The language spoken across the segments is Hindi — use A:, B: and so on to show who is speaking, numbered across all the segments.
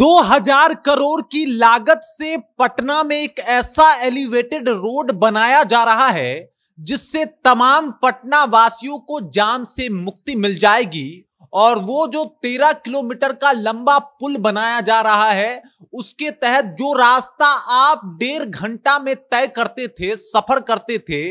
A: 2000 करोड़ की लागत से पटना में एक ऐसा एलिवेटेड रोड बनाया जा रहा है जिससे तमाम पटना वासियों को जाम से मुक्ति मिल जाएगी और वो जो तेरह किलोमीटर का लंबा पुल बनाया जा रहा है उसके तहत जो रास्ता आप डेढ़ घंटा में तय करते थे सफर करते थे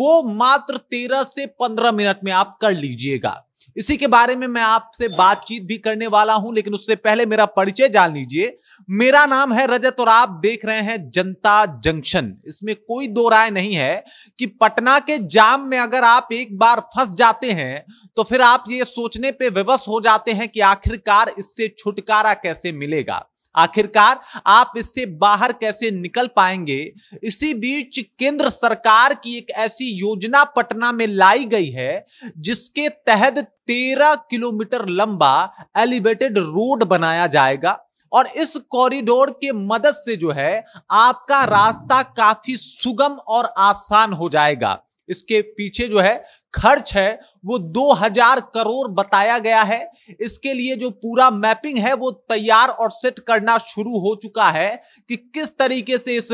A: वो मात्र तेरह से पंद्रह मिनट में आप कर लीजिएगा इसी के बारे में मैं आपसे बातचीत भी करने वाला हूं लेकिन उससे पहले मेरा परिचय जान लीजिए मेरा नाम है रजत और आप देख रहे हैं जनता जंक्शन इसमें कोई दो राय नहीं है कि पटना के जाम में अगर आप एक बार फंस जाते हैं तो फिर आप ये सोचने पे विवश हो जाते हैं कि आखिरकार इससे छुटकारा कैसे मिलेगा आखिरकार आप इससे बाहर कैसे निकल पाएंगे इसी बीच केंद्र सरकार की एक ऐसी योजना पटना में लाई गई है जिसके तहत तेरह किलोमीटर लंबा एलिवेटेड रोड बनाया जाएगा और इस कॉरिडोर के मदद से जो है आपका रास्ता काफी सुगम और आसान हो जाएगा इसके पीछे जो है खर्च है वो 2000 करोड़ बताया गया है इसके लिए जो पूरा मैपिंग है वो तैयार और सेट करना शुरू हो चुका है कि किस तरीके से इस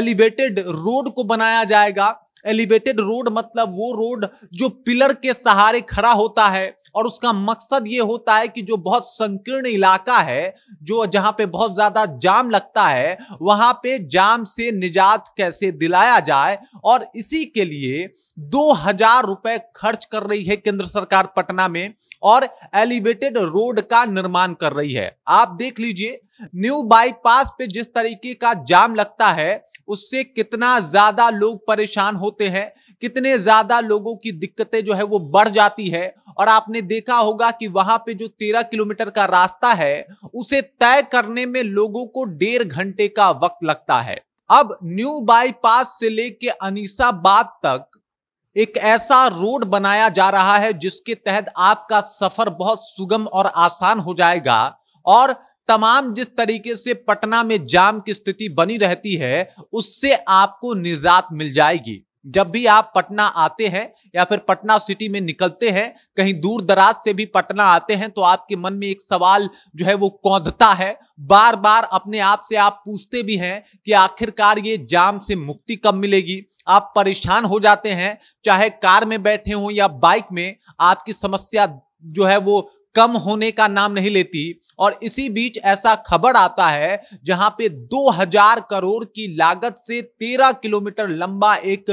A: एलिवेटेड रोड को बनाया जाएगा एलिवेटेड रोड मतलब वो रोड जो पिलर के सहारे खड़ा होता है और उसका मकसद ये होता है कि जो बहुत संकीर्ण इलाका है जो जहां पे बहुत ज्यादा जाम लगता है वहां पे जाम से निजात कैसे दिलाया जाए और इसी के लिए दो हजार रुपए खर्च कर रही है केंद्र सरकार पटना में और एलिवेटेड रोड का निर्माण कर रही है आप देख लीजिए न्यू बाईपास पे जिस तरीके का जाम लगता है उससे कितना ज्यादा लोग परेशान होते होते हैं कितने ज्यादा लोगों की दिक्कतें जो है वो बढ़ जाती है और आपने देखा होगा कि वहां पे जो तेरह किलोमीटर का रास्ता है उसे तय करने में लोगों को डेढ़ घंटे का वक्त लगता है अब न्यू बाईपास से लेके अनिसाबाद तक एक ऐसा रोड बनाया जा रहा है जिसके तहत आपका सफर बहुत सुगम और आसान हो जाएगा और तमाम जिस तरीके से पटना में जाम की स्थिति बनी रहती है उससे आपको निजात मिल जाएगी जब भी आप पटना आते हैं या फिर पटना सिटी में निकलते हैं कहीं दूर दराज से भी पटना आते हैं तो आपके मन में एक सवाल जो है वो कौंधता है बार बार अपने आप से आप पूछते भी हैं कि आखिरकार ये जाम से मुक्ति कब मिलेगी आप परेशान हो जाते हैं चाहे कार में बैठे हों या बाइक में आपकी समस्या जो है वो कम होने का नाम नहीं लेती और इसी बीच ऐसा खबर आता है जहां पे 2000 करोड़ की लागत से 13 किलोमीटर लंबा एक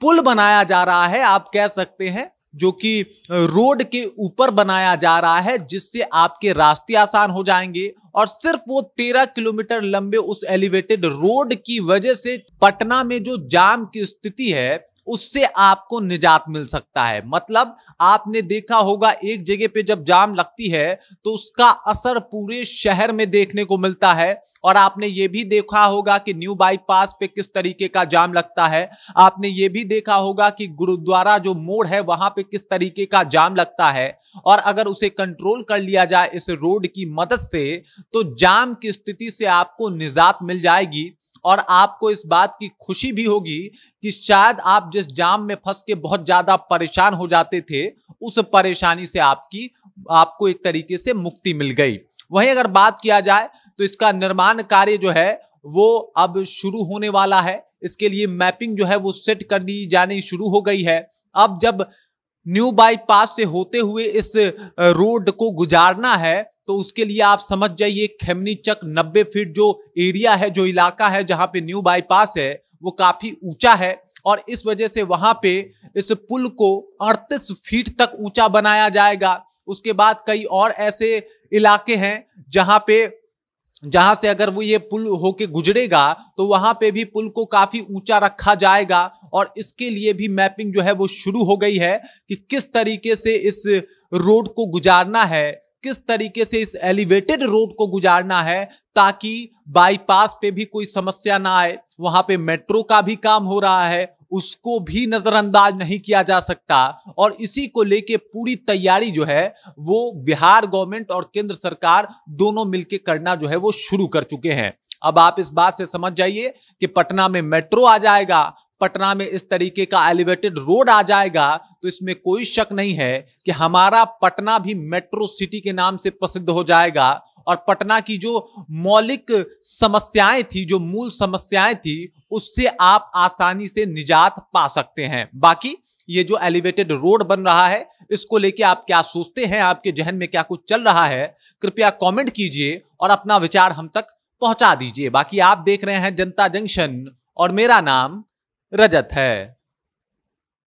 A: पुल बनाया जा रहा है आप कह सकते हैं जो कि रोड के ऊपर बनाया जा रहा है जिससे आपके रास्ते आसान हो जाएंगे और सिर्फ वो तेरह किलोमीटर लंबे उस एलिवेटेड रोड की वजह से पटना में जो जाम की स्थिति है उससे आपको निजात मिल सकता है मतलब आपने देखा होगा एक जगह पे जब जाम लगती है तो उसका असर पूरे शहर में देखने को मिलता है और आपने ये भी देखा होगा कि न्यू बाईपास पे किस तरीके का जाम लगता है आपने ये भी देखा होगा कि गुरुद्वारा जो मोड़ है वहां पे किस तरीके का जाम लगता है और अगर उसे कंट्रोल कर लिया जाए इस रोड की मदद से तो जाम की स्थिति से आपको निजात मिल जाएगी और आपको इस बात की खुशी भी होगी कि शायद आप जिस जाम में फंस के बहुत ज्यादा परेशान हो जाते थे उस परेशानी से आपकी आपको एक तरीके से मुक्ति मिल गई वहीं अगर बात किया जाए तो इसका निर्माण कार्य जो है वो अब शुरू होने वाला है इसके लिए मैपिंग जो है वो सेट कर दी जानी शुरू हो गई है अब जब न्यू बाईपास से होते हुए इस रोड को गुजारना है तो उसके लिए आप समझ जाइए खेमनी चक नब्बे फीट जो एरिया है जो इलाका है जहां पे न्यू बाईपास है वो काफी ऊंचा है और इस वजह से वहां पे इस पुल को 38 फीट तक ऊंचा बनाया जाएगा उसके बाद कई और ऐसे इलाके हैं जहां पे जहां से अगर वो ये पुल होके गुजरेगा तो वहां पे भी पुल को काफी ऊंचा रखा जाएगा और इसके लिए भी मैपिंग जो है वो शुरू हो गई है कि किस तरीके से इस रोड को गुजारना है किस तरीके से इस एलिवेटेड रोड को गुजारना है ताकि बाईपास पे भी कोई समस्या ना आए वहां पे मेट्रो का भी काम हो रहा है उसको भी नजरअंदाज नहीं किया जा सकता और इसी को लेके पूरी तैयारी जो है वो बिहार गवर्नमेंट और केंद्र सरकार दोनों मिलकर करना जो है वो शुरू कर चुके हैं अब आप इस बात से समझ जाइए कि पटना में मेट्रो आ जाएगा पटना में इस तरीके का एलिवेटेड रोड आ जाएगा तो इसमें कोई शक नहीं है कि हमारा पटना भी मेट्रो सिटी के नाम से प्रसिद्ध हो जाएगा और पटना की जो मौलिक समस्याएं थी जो मूल समस्याएं थी उससे आप आसानी से निजात पा सकते हैं बाकी ये जो एलिवेटेड रोड बन रहा है इसको लेके आप क्या सोचते हैं आपके जहन में क्या कुछ चल रहा है कृपया कमेंट कीजिए और अपना विचार हम तक पहुंचा दीजिए बाकी आप देख रहे हैं जनता जंक्शन और मेरा नाम रजत है